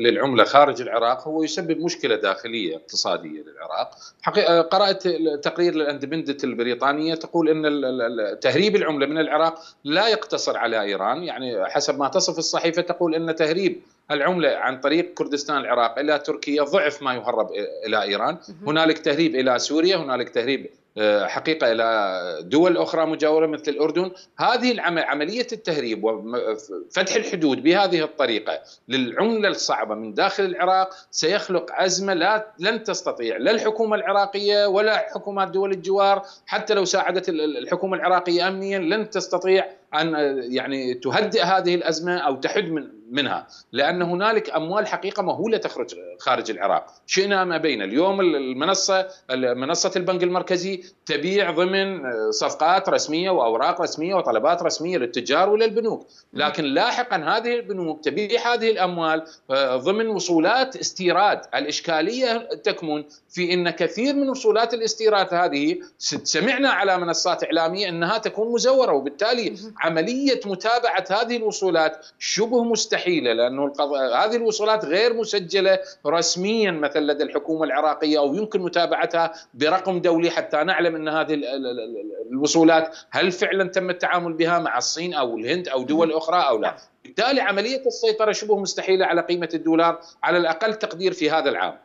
للعمله خارج العراق هو يسبب مشكله داخليه اقتصاديه للعراق حقيقة قرات تقرير للاندبندت البريطانيه تقول ان تهريب العمله من العراق لا يقتصر على ايران يعني حسب ما تصف الصحيفه تقول ان تهريب العمله عن طريق كردستان العراق الى تركيا ضعف ما يهرب الى ايران، هنالك تهريب الى سوريا، هنالك تهريب آه، حقيقه الى دول اخرى مجاوره مثل الاردن، هذه العمل عمليه التهريب وفتح الحدود بهذه الطريقه للعمله الصعبه من داخل العراق سيخلق ازمه لا لن تستطيع لا الحكومه العراقيه ولا حكومات دول الجوار حتى لو ساعدت الحكومه العراقيه امنيا لن تستطيع ان يعني تهدئ هذه الازمه او تحد من منها لان هنالك اموال حقيقه مهوله تخرج خارج العراق شئنا ما بين اليوم المنصه منصه البنك المركزي تبيع ضمن آه، صفقات رسميه واوراق رسميه وطلبات رسميه للتجار وللبنوك لكن لاحقا هذه البنوك تبيع هذه الاموال آه، ضمن وصولات استيراد الاشكاليه تكمن في ان كثير من وصولات الاستيراد هذه سمعنا على منصات اعلاميه انها تكون مزوره وبالتالي عمليه متابعه هذه الوصولات شبه مستحيله لانه القض... هذه الوصولات غير مسجله رسميا مثلا لدى الحكومه العراقيه او يمكن متابعتها برقم دولي حتى نعلم ان هذه الوصولات هل فعلا تم التعامل بها مع الصين او الهند او دول اخرى او لا بالتالي عمليه السيطره شبه مستحيله على قيمه الدولار على الاقل تقدير في هذا العام